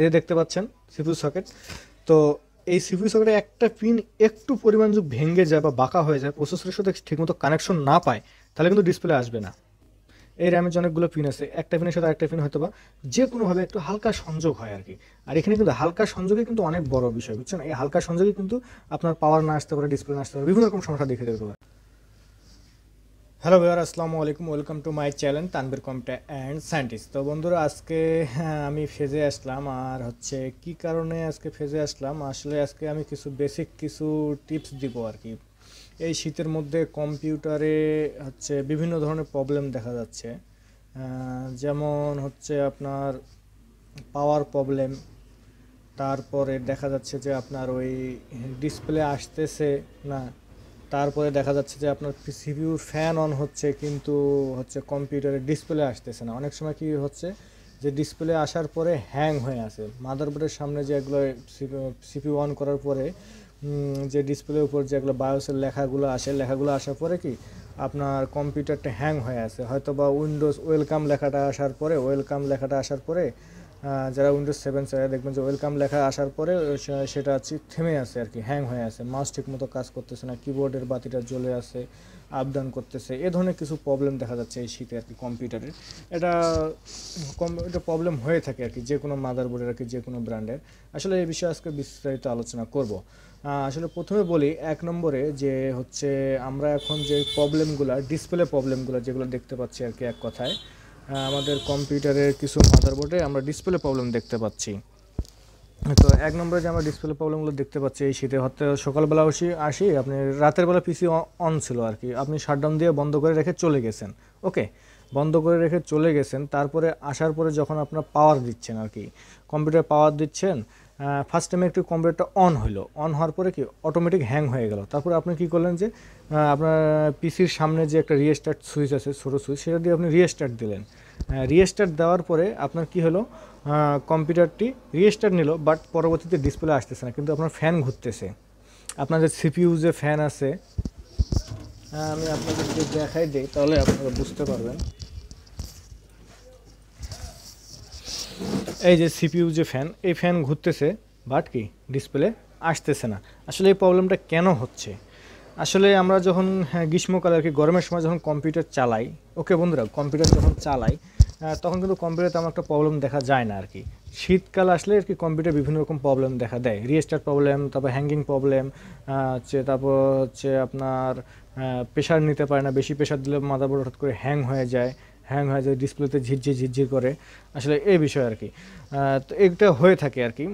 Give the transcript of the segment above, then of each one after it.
এই যে দেখতে পাচ্ছেন সিপিউ সকেট তো এই সিপিউ সকেটে একটা পিন একটু পরিমাণ যদি ভেঙে যায় বা বাঁকা হয়ে যায় প্রসেসরের সাথে ঠিকমতো কানেকশন না পায় তাহলে কিন্তু ডিসপ্লে আসবে না এই র্যামের অনেকগুলো পিন আছে একটা পিনের সাথে একটা পিন হয়তো বা যে কোনোভাবে একটু হালকা সংযোগ হয় আর কি আর এখানে কিন্তু হালকা সংযোগে কিন্তু অনেক বড় বিষয় বুঝছেন এই হালকা সংযোগে কিন্তু আপনার পাওয়ার না আসতে পারে ডিসপ্লে না আসতে পারে বিভিন্ন রকম সমস্যা দেখে দেবে হ্যালো ভিওর আসসালামু আলাইকুম welcome to my channel Tanbir computer and scientist তো বন্ধুরা আজকে হ্যাঁ, আমি ফেজে আসলাম আর হচ্ছে কি কারণে আজকে ফেজে আসলাম আসলে আজকে আমি কিছু বেসিক কিছু টিপস দিব আর কি এই শীতের মধ্যে কম্পিউটারে হচ্ছে বিভিন্ন ধরনের প্রবলেম দেখা যাচ্ছে যেমন হচ্ছে আপনার পাওয়ার প্রবলেম তারপরে দেখা যাচ্ছে যে আপনার ওই ডিসপ্লে আসতেছে না তারপরে দেখা যাচ্ছে যে আপনার সিপিউর ফ্যান অন হচ্ছে কিন্তু হচ্ছে কম্পিউটারের ডিসপ্লে আসতেছে না অনেক সময় কি হচ্ছে যে ডিসপ্লে আসার পরে হ্যাং হয়ে আছে মাদারবোর্ডের সামনে যে এগুলো সিপিউ অন করার পরে যে ডিসপ্লের উপর যেগুলো বায়োসের লেখাগুলো আসে লেখাগুলো আসার পরে কি আপনার কম্পিউটারটা হ্যাং হয়ে আছে হয়তো বা উইন্ডোজ ওয়েলকাম লেখাটা আসার পরে ওয়েলকাম লেখাটা আসার পরে যারা উইন্ডোজ সেভেন চায় দেখবেন যে ওয়েলকাম লেখা আসার পরে সেটা থেমে আছে আর কি হ্যাং হয়ে আছে মাস ঠিকমতো কাজ করতেছে না কিবোর্ডের বাতিটা জ্বলে আছে আপডাউন করতেছে এ ধরনের কিছু প্রবলেম দেখা যাচ্ছে এই শীতে আর কি কম্পিউটারের এটা কম এটা প্রবলেম হয়ে থাকে আর কি যে কোনো মাদারবোর্ডের আর কি যে কোনো ব্র্যান্ডের আসলে এই বিষয়ে আজকে বিস্তারিত আলোচনা করব আসলে প্রথমে বলি এক নম্বরে যে হচ্ছে আমরা এখন যে প্রবলেমগুলো ডিসপ্লে প্রবলেমগুলো যেগুলো দেখতে পাচ্ছি আর কি এক কথায় আমাদের কম্পিউটারের কিছু মাদারবোর্ডে আমরা ডিসপ্লে প্রবলেম দেখতে পাচ্ছি তো এক নম্বরে যে আমরা ডিসপ্লে প্রবলেমগুলো দেখতে পাচ্ছি এই শীতে হতে সকালবেলা আসি আসি আপনি রাতের বেলা পিসি অন ছিল আর কি আপনি শাটডাউন দিয়ে বন্ধ করে রেখে চলে গেছেন ওকে বন্ধ করে রেখে চলে গেছেন তারপরে আসার পরে যখন আপনার পাওয়ার দিচ্ছেন আর কি কম্পিউটার পাওয়ার দিচ্ছেন ফার্স্ট টাইমে একটু কম্পিউটারটা অন হলো অন হওয়ার পরে কি অটোমেটিক হ্যাং হয়ে গেল তারপরে আপনি কি করলেন যে আপনার পিসির সামনে যে একটা রিস্টার্ট সুইচ আছে ছোটো সুইচ সেটা দিয়ে আপনি রিস্টার্ট দিলেন রিস্টার্ট দেওয়ার পরে আপনার কি হলো কম্পিউটারটি রিস্টার্ট নিল বাট পরবর্তীতে ডিসপ্লে আসতেছে না কিন্তু আপনার ফ্যান ঘুরতেছে আপনার যে সিপিউ যে ফ্যান আছে আমি আপনাদেরকে দেখাই দিই তাহলে আপনারা বুঝতে পারবেন এই যে সিপিউ যে ফ্যান এই ফ্যান ঘুরতেছে বাট কি ডিসপ্লে আসতেছে না আসলে এই প্রবলেমটা কেন হচ্ছে আসলে আমরা যখন হ্যাঁ, গ্রীষ্মকালে আর কি গরমের সময় যখন কম্পিউটার চালাই ওকে বন্ধুরা কম্পিউটার যখন চালাই তখন কিন্তু কম্পিউটারে তেমন একটা প্রবলেম দেখা যায় না আর কি শীতকাল আসলে আর কি কম্পিউটার বিভিন্ন রকম প্রবলেম দেখা দেয় রিএস্টার প্রবলেম তারপর হ্যাঙ্গিং প্রবলেম হচ্ছে তারপর হচ্ছে আপনার প্রেশার নিতে পারে না বেশি প্রেশার দিলে মাদারবোর্ড হঠাৎ করে হ্যাং হয়ে যায় হ্যাং হয়ে যায় ডিসপ্লেতে ঝিরঝির ঝিরঝির করে আসলে এই বিষয় আর কি তো এটা হয়ে থাকে আর কি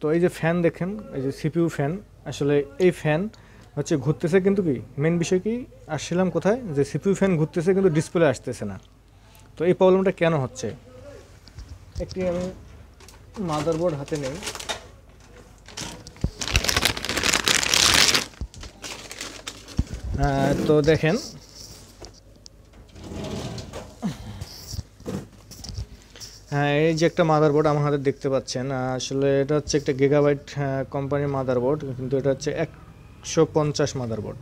তো এই যে ফ্যান দেখেন এই যে সিপিউ ফ্যান আসলে এই ফ্যান হচ্ছে ঘুরতেছে কিন্তু কি মেন বিষয় কি আসছিলাম কোথায় যে সিপিউ ফ্যান ঘুরতেছে কিন্তু ডিসপ্লে আসতেছে না তো এই প্রবলেমটা কেন হচ্ছে একটি আমি মাদারবোর্ড হাতে নেই তো দেখেন হ্যাঁ এই যে একটা বোর্ড আমার হাতে দেখতে পাচ্ছেন আসলে এটা হচ্ছে একটা গিগাবাইট কোম্পানির মাদার বোর্ড কিন্তু এটা হচ্ছে একশো পঞ্চাশ মাদার বোর্ড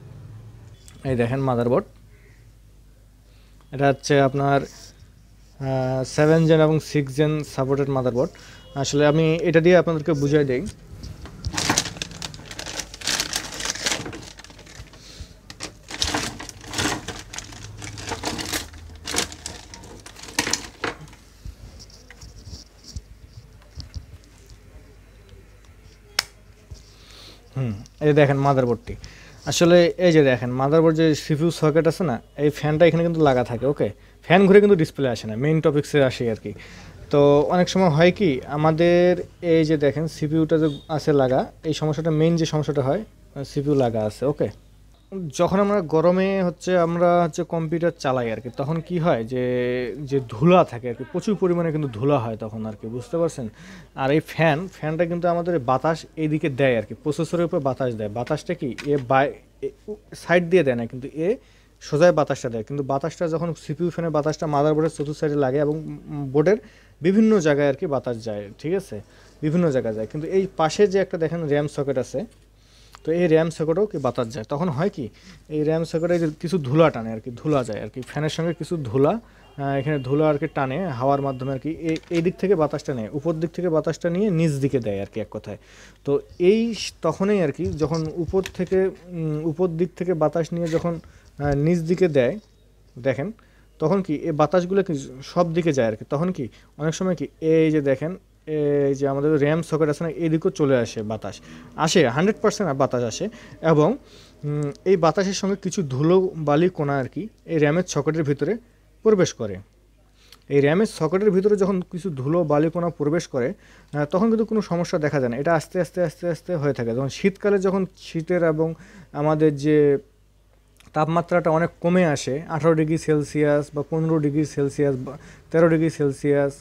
এই দেখেন মাদার বোর্ড এটা হচ্ছে আপনার সেভেন জেন এবং six gen supported motherboard আসলে আমি এটা দিয়ে আপনাদেরকে বুঝাই দিই এই দেখেন মাদারবোর্ডটি আসলে এই যে দেখেন মাদারবোর্ড যে সিপিউ সকেট আছে না এই ফ্যানটা এখানে কিন্তু লাগা থাকে ওকে ফ্যান ঘুরে কিন্তু ডিসপ্লে আসে না মেইন টপিক্সে আসে আর কি তো অনেক সময় হয় কি আমাদের এই যে দেখেন সিপিউটা যে আছে লাগা এই সমস্যাটা মেইন যে সমস্যাটা হয় সিপিউ লাগা আছে ওকে যখন আমরা গরমে হচ্ছে আমরা হচ্ছে কম্পিউটার চালাই আর কি তখন কি হয় যে যে ধুলা থাকে আর কি প্রচুর পরিমাণে কিন্তু ধুলা হয় তখন আর কি বুঝতে পারছেন আর এই ফ্যান ফ্যানটা কিন্তু আমাদের বাতাস এইদিকে দেয় আর কি প্রসেসরের উপর বাতাস দেয় বাতাসটা কি এ বাই সাইড দিয়ে দেয় না কিন্তু এ সোজায় বাতাসটা দেয় কিন্তু বাতাসটা যখন সিপিউ ফ্যানের বাতাসটা মাদার বোর্ডের চতুর্থ সাইডে লাগে এবং বোর্ডের বিভিন্ন জায়গায় আর কি বাতাস যায় ঠিক আছে বিভিন্ন জায়গায় যায় কিন্তু এই পাশে যে একটা দেখেন র্যাম সকেট আছে তো এই র্যাম সকেটেও কি বাতাস যায় তখন হয় কি এই র্যাম সকেটে কিছু ধুলা টানে আর কি ধুলা যায় আর কি ফ্যানের সঙ্গে কিছু ধুলা এখানে ধুলা আর কি টানে হাওয়ার মাধ্যমে আর কি এই দিক থেকে বাতাসটা নেয় উপর দিক থেকে বাতাসটা নিয়ে নিচ দিকে দেয় আর কি এক কথায় তো এই তখনই আর কি যখন উপর থেকে উপর দিক থেকে বাতাস নিয়ে যখন নিচ দিকে দেয় দেখেন তখন কি এই বাতাসগুলো কি সব দিকে যায় আর কি তখন কি অনেক সময় কি এই যে দেখেন এই যে আমাদের র্যাম সকেট আছে না এদিকেও চলে আসে বাতাস আসে হান্ড্রেড পার্সেন্ট বাতাস আসে এবং এই বাতাসের সঙ্গে কিছু ধুলো বালি কোনা আর কি এই র্যামের সকেটের ভিতরে প্রবেশ করে এই র্যামের সকেটের ভিতরে যখন কিছু ধুলো বালিকোনা প্রবেশ করে তখন কিন্তু কোনো সমস্যা দেখা যায় না এটা আস্তে আস্তে আস্তে আস্তে হয়ে থাকে যখন শীতকালে যখন শীতের এবং আমাদের যে তাপমাত্রাটা অনেক কমে আসে আঠারো ডিগ্রি সেলসিয়াস বা পনেরো ডিগ্রি সেলসিয়াস বা তেরো ডিগ্রি সেলসিয়াস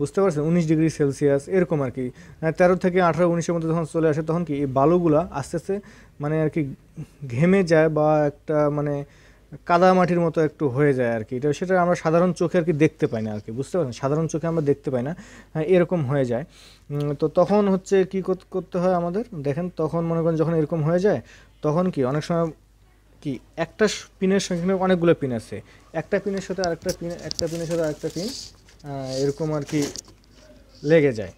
বুঝতে পারছেন উনিশ ডিগ্রি সেলসিয়াস এরকম আর কি মানে তেরো থেকে আঠারো উনিশের মধ্যে যখন চলে আসে তখন কি এই বালুগুলা আস্তে আস্তে মানে আর কি ঘেমে যায় বা একটা মানে কাদা মাটির মতো একটু হয়ে যায় আর কি এটা সেটা আমরা সাধারণ চোখে আর কি দেখতে পাই না আর কি বুঝতে পারছেন সাধারণ চোখে আমরা দেখতে পাই না হ্যাঁ, এরকম হয়ে যায় তো তখন হচ্ছে কি করতে হয় আমাদের দেখেন তখন মনে করেন যখন এরকম হয়ে যায় তখন কি অনেক সময় কি একটা পিনের সঙ্গে অনেকগুলো পিন আছে একটা পিনের সাথে আরেকটা পিন একটা পিনের সাথে আরেকটা পিন এরকম আর কি লেগে যায়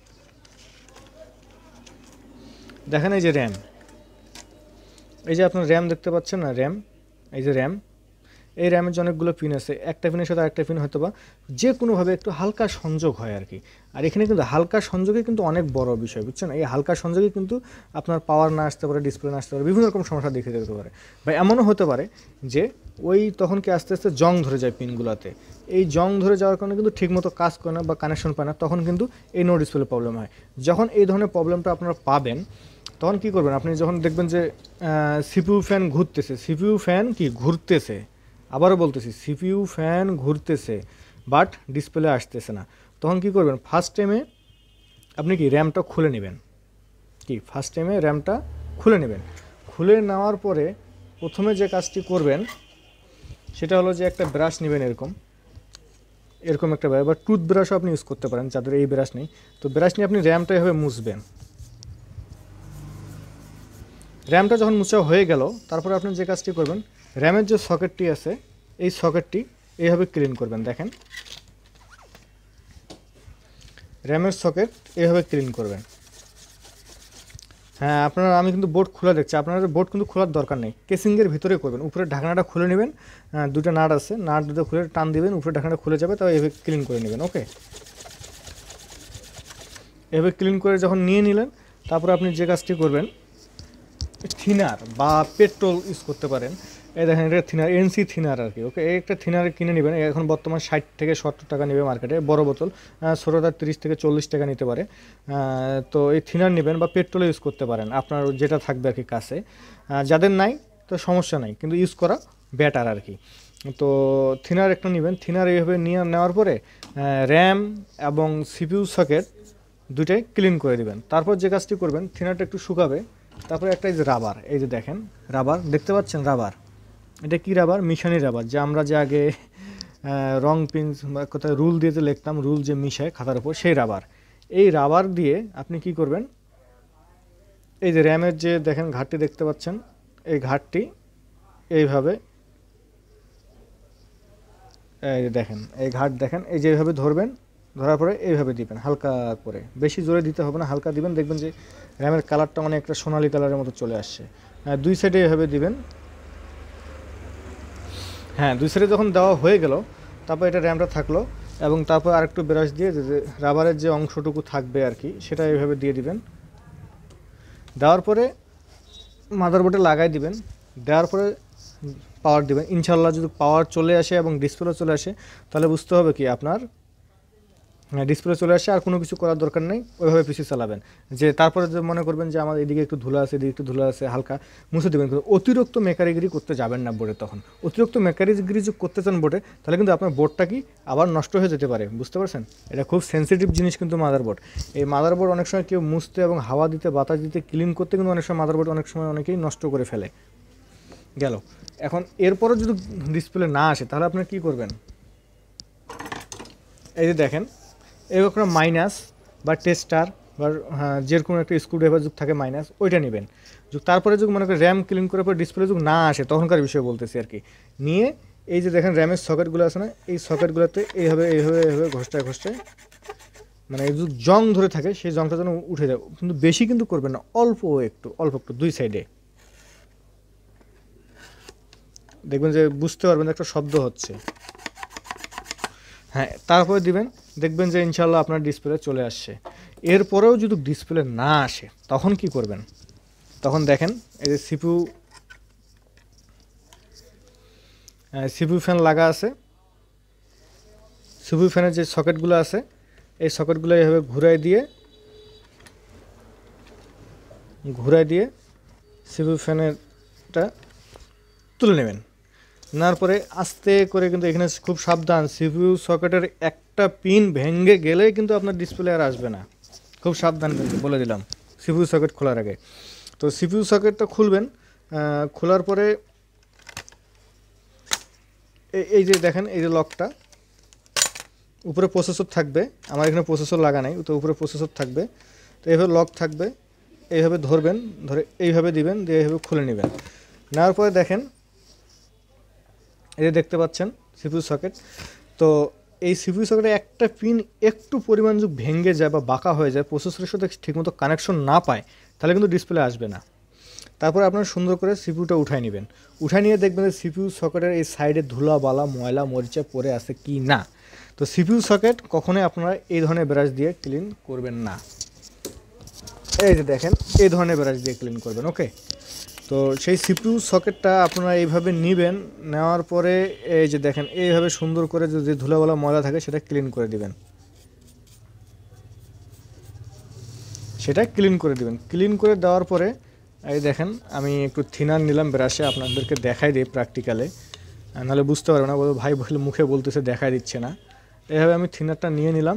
দেখেন এই যে র্যাম এই যে আপনার র্যাম দেখতে পাচ্ছেন না র্যাম এই যে র্যাম এই র্যামের যে অনেকগুলো পিন আছে একটা পিনের সাথে আরেকটা পিন হয়তো বা যে কোনোভাবে একটু হালকা সংযোগ হয় আর কি আর এখানে কিন্তু হালকা সংযোগে কিন্তু অনেক বড় বিষয় বুঝছেন এই হালকা সংযোগে কিন্তু আপনার পাওয়ার না আসতে পারে ডিসপ্লে না আসতে পারে বিভিন্ন রকম সমস্যা দেখে যেতে পারে বা এমনও হতে পারে যে ওই তখন কি আস্তে আস্তে জং ধরে যায় পিনগুলোতে এই জং ধরে যাওয়ার কারণে কিন্তু ঠিকমতো কাজ করে না বা কানেকশন পায় না তখন কিন্তু এই নো ডিসপ্লে প্রবলেম হয় যখন এই ধরনের প্রবলেমটা আপনারা পাবেন তখন কি করবেন আপনি যখন দেখবেন যে সিপিউ ফ্যান ঘুরতেছে সিপিউ ফ্যান কি ঘুরতেছে আবারও বলতেছি সিপিউ ফ্যান ঘুরতেছে বাট ডিসপ্লে আসতেছে না তখন কি করবেন ফার্স্ট টাইমে আপনি কি র্যামটা খুলে নেবেন কি ফার্স্ট টাইমে র্যামটা খুলে নেবেন খুলে নেওয়ার পরে প্রথমে যে কাজটি করবেন সেটা হলো যে একটা ব্রাশ নেবেন এরকম এরকম একটা ব্রাশ বা টুথব্রাশও আপনি ইউজ করতে পারেন যাদের এই ব্রাশ নেই তো ব্রাশ নিয়ে আপনি র্যামটা এভাবে মুছবেন র্যামটা যখন মুছা হয়ে গেল তারপরে আপনি যে কাজটি করবেন র্যামের যে সকেটটি আছে এই সকেটটি এইভাবে ক্লিন করবেন দেখেন র্যামের সকেট এইভাবে ক্লিন করবেন হ্যাঁ আপনারা আমি কিন্তু বোর্ড খোলা দেখছি আপনাদের বোর্ড কিন্তু খোলার দরকার নেই কেসিংয়ের ভিতরে করবেন উপরে ঢাকনাটা খুলে নেবেন দুটো নাট আছে নাট দুটো খুলে টান দিবেন উপরে ঢাকনাটা খুলে যাবে তবে এভাবে ক্লিন করে নেবেন ওকে এভাবে ক্লিন করে যখন নিয়ে নিলেন তারপরে আপনি যে কাজটি করবেন থিনার বা পেট্রোল ইউজ করতে পারেন এই দেখেন এটা থিনার এনসি থিনার আর কি ওকে একটা থিনার কিনে নেবেন এখন বর্তমান ষাট থেকে সত্তর টাকা নেবে মার্কেটে বড় বোতল ছোটোটা তিরিশ থেকে চল্লিশ টাকা নিতে পারে তো এই থিনার নেবেন বা পেট্রোল ইউজ করতে পারেন আপনার যেটা থাকবে আর কি কাছে যাদের নাই তো সমস্যা নাই কিন্তু ইউজ করা ব্যাটার আর কি তো থিনার একটা নেবেন থিনার এইভাবে নিয়ে নেওয়ার পরে র্যাম এবং সিপিউ সকেট দুইটাই ক্লিন করে দেবেন তারপর যে কাজটি করবেন থিনারটা একটু শুকাবে তারপরে একটা এই যে রাবার এই যে দেখেন রাবার দেখতে পাচ্ছেন রাবার এটা কী রাবার মিশানি রাবার যে আমরা যে আগে রং পেন বা কোথায় রুল দিয়ে লিখতাম রুল যে মিশায় খাতার উপর সেই রাবার এই রাবার দিয়ে আপনি কি করবেন এই যে র্যামের যে দেখেন ঘাটটি দেখতে পাচ্ছেন এই ঘাটটি এইভাবে এই দেখেন এই ঘাট দেখেন এই যেভাবে ধরবেন ধরার পরে এইভাবে দিবেন হালকা করে বেশি জোরে দিতে হবে না হালকা দিবেন দেখবেন যে র্যামের কালারটা অনেকটা সোনালি কালারের মতো চলে আসছে দুই সাইডে এভাবে দিবেন হ্যাঁ দুই সাইডে যখন দেওয়া হয়ে গেল তারপর এটা র্যামটা থাকলো এবং তারপর আরেকটু ব্রাশ দিয়ে যে রাবারের যে অংশটুকু থাকবে আর কি সেটা এইভাবে দিয়ে দিবেন দেওয়ার পরে মাদারবোর্ডে লাগাই দিবেন দেওয়ার পরে পাওয়ার দিবেন ইনশাল্লাহ যদি পাওয়ার চলে আসে এবং ডিসপ্লে চলে আসে তাহলে বুঝতে হবে কি আপনার ডিসপ্লে হ্যাঁ, চলে আসে আর কোনো কিছু করার দরকার নেই ওইভাবে পিসি চালাবেন যে তারপরে যে মনে করবেন যে আমার এদিকে একটু ধুলা আছে এদিকে একটু ধুলা আছে হালকা মুছে দেবেন কিন্তু অতিরিক্ত মেকারিগিরি করতে যাবেন না বোর্ডে তখন অতিরিক্ত মেকারিগিরি যদি করতে চান বোর্ডে তাহলে কিন্তু আপনার বোর্ডটা কি আবার নষ্ট হয়ে যেতে পারে বুঝতে পারছেন এটা খুব সেন্সিটিভ জিনিস কিন্তু বোর্ড এই মাদার বোর্ড অনেক সময় কেউ মুছতে এবং হাওয়া দিতে বাতাস দিতে ক্লিন করতে কিন্তু অনেক সময় মাদার বোর্ড অনেক সময় অনেকেই নষ্ট করে ফেলে গেল এখন এরপরও যদি ডিসপ্লে না আসে তাহলে আপনি কি করবেন এই যে দেখেন এরকম মাইনাস বা টেস্টার বা হ্যাঁ, যেরকম একটা স্ক্রুড্রাইভার যুগ থাকে মাইনাস ওইটা নেবেন যুগ তারপরে যুগ মনে করেন র্যাম ক্লিন করার পর ডিসপ্লে যুগ না আসে তখনকার বিষয় বলতেছি আর কি নিয়ে এই যে দেখেন র্যামের সকেটগুলো আছে না এই সকেটগুলোতে এইভাবে এইভাবে এইভাবে ঘষটায় ঘষটায় মানে যদি জং ধরে থাকে সেই জংটা যেন উঠে যায় কিন্তু বেশি কিন্তু করবেন না অল্প একটু অল্প একটু দুই সাইডে দেখবেন যে বুঝতে পারবেন একটা শব্দ হচ্ছে হ্যাঁ তারপরে দিবেন দেখবেন যে ইনশাল্লাহ আপনার ডিসপ্লে চলে আসছে এরপরেও যদি ডিসপ্লে না আসে তখন কি করবেন তখন দেখেন এই যে সিপু সিপু ফ্যান লাগা আছে সিপু ফ্যানের যে সকেটগুলো আছে এই সকেটগুলো এইভাবে ঘুরাই দিয়ে ঘুরাই দিয়ে সিপু ফ্যানেরটা তুলে নেবেন নেওয়ার পরে আস্তে করে কিন্তু এখানে খুব সাবধান সিপিউ সকেটের এক একটা পিন ভেঙে গেলে কিন্তু আপনার ডিসপ্লে আর আসবে না খুব সাবধান কিন্তু বলে দিলাম সিপিউ সকেট খোলার আগে তো সিপিউ সকেটটা খুলবেন খোলার পরে এই যে দেখেন এই যে লকটা উপরে প্রসেসর থাকবে আমার এখানে প্রসেসর লাগা নাই তো উপরে প্রসেসর থাকবে তো এইভাবে লক থাকবে এইভাবে ধরবেন ধরে এইভাবে দিবেন দিয়ে এইভাবে খুলে নেবেন নেওয়ার পরে দেখেন এই যে দেখতে পাচ্ছেন সিপিউ সকেট তো এই সিপিউ সকেটে একটা পিন একটু পরিমাণ যদি ভেঙে যায় বা বাঁকা হয়ে যায় প্রসেসরের সাথে ঠিকমতো কানেকশন না পায় তাহলে কিন্তু ডিসপ্লে আসবে না তারপরে আপনারা সুন্দর করে সিপিউটা উঠাই নেবেন উঠাই নিয়ে দেখবেন যে সিপিউ সকেটের এই সাইডে ধুলাবালা ময়লা মরিচা পড়ে আছে কি না তো সিপিউ সকেট কখনোই আপনারা এই ধরনের ব্রাশ দিয়ে ক্লিন করবেন না এই যে দেখেন এই ধরনের ব্রাশ দিয়ে ক্লিন করবেন ওকে তো সেই সিপিউ সকেটটা আপনারা এইভাবে নেবেন নেওয়ার পরে এই যে দেখেন এইভাবে সুন্দর করে যদি ধুলাবালা ময়লা থাকে সেটা ক্লিন করে দিবেন সেটা ক্লিন করে দিবেন ক্লিন করে দেওয়ার পরে এই দেখেন আমি একটু থিনার নিলাম ব্রাশে আপনাদেরকে দেখাই দিই প্র্যাকটিক্যালে নাহলে বুঝতে পারবে না ভাই মুখে বলতেছে দেখাই দিচ্ছে না এভাবে আমি থিনারটা নিয়ে নিলাম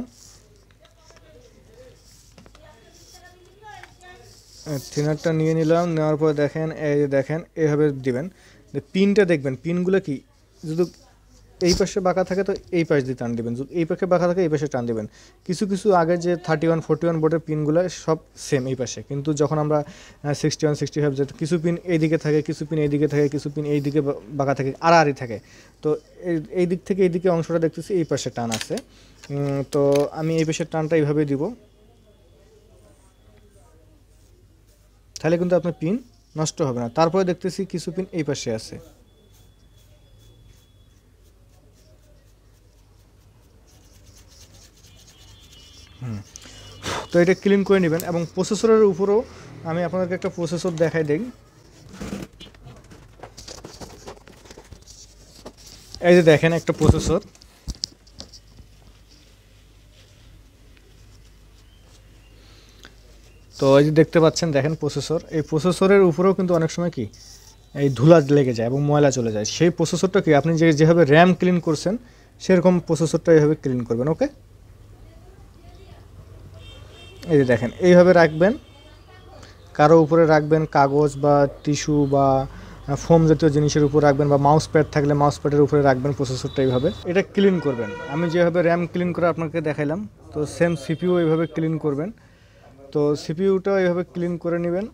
থিনারটা হ্যাঁ, নিয়ে নিলাম নেওয়ার পর দেখেন এই দেখেন এভাবে দিবেন পিনটা দেখবেন পিনগুলো কি যদি এই পাশে বাঁকা থাকে তো এই পাশ দিয়ে টান দেবেন এই পাশে বাঁকা থাকে এই পাশে টান দেবেন কিছু কিছু আগে যে থার্টি ওয়ান ফোর্টি ওয়ান বোর্ডের পিনগুলো সব সেম এই পাশে কিন্তু যখন আমরা সিক্সটি ওয়ান সিক্সটি ফাইভ যে কিছু পিন এইদিকে থাকে কিছু পিন এইদিকে থাকে কিছু পিন এইদিকে বাঁকা থাকে আড়াআড়ি থাকে তো এই দিক থেকে এইদিকে অংশটা দেখতেছি এই পাশে টান আছে তো আমি এই পাশের টানটা এইভাবেই দিব তাহলে কিন্তু আপনার পিন নষ্ট হবে না তারপরে দেখতেছি কিছু পিন এই পাশে আছে হুম তো এটা ক্লিন করে নেবেন এবং প্রসেসরের উপরও আমি আপনাদেরকে একটা প্রসেসর দেখাই দিই এই যে দেখেন একটা প্রসেসর তো এই যে দেখতে পাচ্ছেন দেখেন প্রসেসর এই প্রসেসরের উপরেও কিন্তু অনেক সময় কি এই ধুলা লেগে যায় এবং ময়লা চলে যায় সেই প্রসেসরটা কি আপনি যে যেভাবে র্যাম ক্লিন করছেন সেরকম প্রসেসরটা এইভাবে ক্লিন করবেন ওকে এই যে দেখেন এইভাবে রাখবেন কারো উপরে রাখবেন কাগজ বা টিস্যু বা ফোম জাতীয় জিনিসের উপর রাখবেন বা মাউস প্যাড থাকলে মাউস প্যাডের উপরে রাখবেন প্রসেসরটা এইভাবে এটা ক্লিন করবেন আমি যেভাবে র্যাম ক্লিন করে আপনাকে দেখাইলাম তো সেম সিপিও এইভাবে ক্লিন করবেন তো সিপিউটা এইভাবে ক্লিন করে নেবেন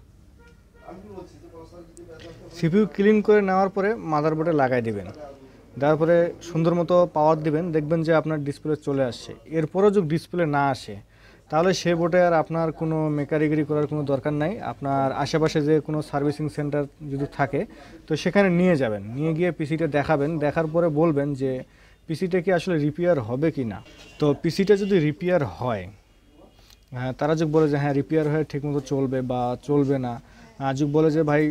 সিপিউ ক্লিন করে নেওয়ার পরে বোর্ডে লাগাই দেবেন দেওয়ার পরে সুন্দর মতো পাওয়ার দিবেন দেখবেন যে আপনার ডিসপ্লে চলে আসছে এরপরও যদি ডিসপ্লে না আসে তাহলে সে বোর্ডে আর আপনার কোনো মেকারিগিরি করার কোনো দরকার নাই আপনার আশেপাশে যে কোনো সার্ভিসিং সেন্টার যদি থাকে তো সেখানে নিয়ে যাবেন নিয়ে গিয়ে পিসিটা দেখাবেন দেখার পরে বলবেন যে পিসিটা কি আসলে রিপেয়ার হবে কি না তো পিসিটা যদি রিপেয়ার হয় হ্যাঁ, তারা যুগ বলে যে হ্যাঁ রিপেয়ার হয়ে ঠিকমতো চলবে বা চলবে না যুগ বলে যে ভাই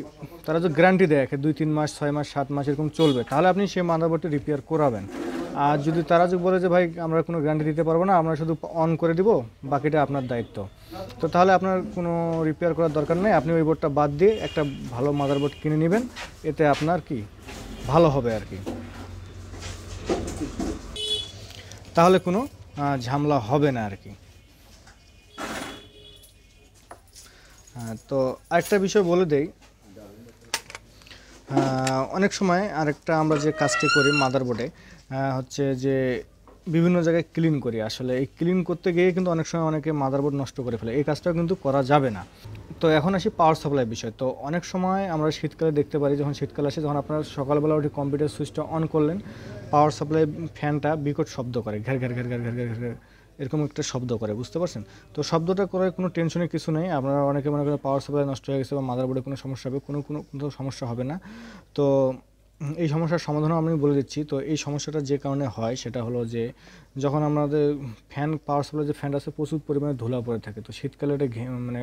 তারা যুগ গ্যারান্টি দেয় দুই তিন মাস ছয় মাস সাত মাস এরকম চলবে তাহলে আপনি সেই মাদারবোর্ডটি রিপেয়ার করাবেন আর যদি তারা যুগ বলে যে ভাই আমরা কোনো গ্যারান্টি দিতে পারবো না আমরা শুধু অন করে দিব বাকিটা আপনার দায়িত্ব তো তাহলে আপনার কোনো রিপেয়ার করার দরকার নেই আপনি ওই বোর্ডটা বাদ দিয়ে একটা ভালো মাদারবোর্ড কিনে নেবেন এতে আপনার কি ভালো হবে আর কি তাহলে কোনো ঝামেলা হবে না আর কি হ্যাঁ, তো আরেকটা বিষয় বলে দেই অনেক সময় আরেকটা আমরা যে কাজটি করি মাদারবোর্ডে হচ্ছে যে বিভিন্ন জায়গায় ক্লিন করি আসলে এই ক্লিন করতে গিয়ে কিন্তু অনেক সময় অনেকে মাদারবোর্ড নষ্ট করে ফেলে এই কাজটাও কিন্তু করা যাবে না তো এখন আসি পাওয়ার সাপ্লাই বিষয় তো অনেক সময় আমরা শীতকালে দেখতে পারি যখন শীতকাল আসে তখন আপনার সকালবেলা উঠে কম্পিউটার সুইচটা অন করলেন পাওয়ার সাপ্লাই ফ্যানটা বিকট শব্দ করে ঘের ঘের ঘের ঘের ঘের ঘের ঘের এরকম একটা শব্দ করে বুঝতে পারছেন তো শব্দটা করার কোনো টেনশনের কিছু নেই আপনারা অনেকে মনে করেন পাওয়ার সাপ্লাই নষ্ট হয়ে গেছে বা বোর্ডে কোনো সমস্যা হবে কোনো কোনো কোনো সমস্যা হবে না তো এই সমস্যার সমাধানও আমি বলে দিচ্ছি তো এই সমস্যাটা যে কারণে হয় সেটা হলো যে যখন আমাদের ফ্যান পাওয়ার সাপ্লাই যে ফ্যানটা আছে প্রচুর পরিমাণে ধুলা পড়ে থাকে তো শীতকালে এটা মানে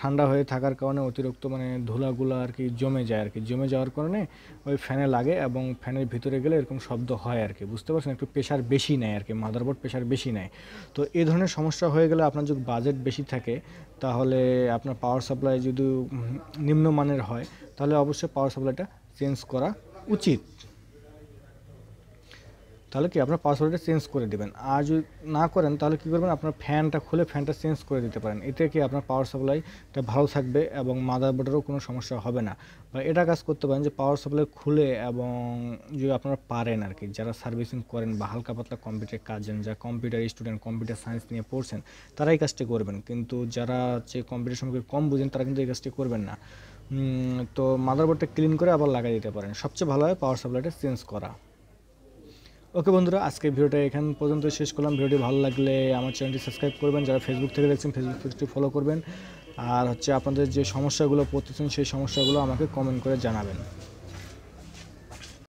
ঠান্ডা হয়ে থাকার কারণে অতিরিক্ত মানে ধুলাগুলো আর কি জমে যায় আর কি জমে যাওয়ার কারণে ওই ফ্যানে লাগে এবং ফ্যানের ভিতরে গেলে এরকম শব্দ হয় আর কি বুঝতে পারছেন একটু প্রেশার বেশি নেয় আর কি মাদারবোর্ড প্রেশার বেশি নেয় তো এই ধরনের সমস্যা হয়ে গেলে আপনার যদি বাজেট বেশি থাকে তাহলে আপনার পাওয়ার সাপ্লাই যদি নিম্নমানের হয় তাহলে অবশ্যই পাওয়ার সাপ্লাইটা চেঞ্জ করা উচিত তাহলে কি আপনার পাসওয়ার্ডটা চেঞ্জ করে দেবেন আর যদি না করেন তাহলে কি করবেন আপনার ফ্যানটা খুলে ফ্যানটা চেঞ্জ করে দিতে পারেন এতে কি আপনার পাওয়ার সাপ্লাইটা ভালো থাকবে এবং মাদার বোর্ডেরও কোনো সমস্যা হবে না বা এটা কাজ করতে পারেন যে পাওয়ার সাপ্লাই খুলে এবং যদি আপনারা পারেন আর কি যারা সার্ভিসিং করেন বা হালকা পাতলা কম্পিউটার কাজ জানেন যারা কম্পিউটার স্টুডেন্ট কম্পিউটার সায়েন্স নিয়ে পড়ছেন তারা এই কাজটি করবেন কিন্তু যারা যে কম্পিউটার সম্পর্কে কম বুঝেন তারা কিন্তু এই কাজটি করবেন না তো মাদার বোর্ডটা ক্লিন করে আবার লাগিয়ে দিতে পারেন সবচেয়ে ভালো হয় পাওয়ার সাপ্লাইটা চেঞ্জ করা ওকে বন্ধুরা আজকে ভিডিওটা এখান পর্যন্ত শেষ করলাম ভিডিওটি ভালো লাগলে আমার চ্যানেলটি সাবস্ক্রাইব করবেন যারা ফেসবুক থেকে দেখছেন ফেসবুক পেজটি ফলো করবেন আর হচ্ছে আপনাদের যে সমস্যাগুলো পড়তেছেন সেই সমস্যাগুলো আমাকে কমেন্ট করে জানাবেন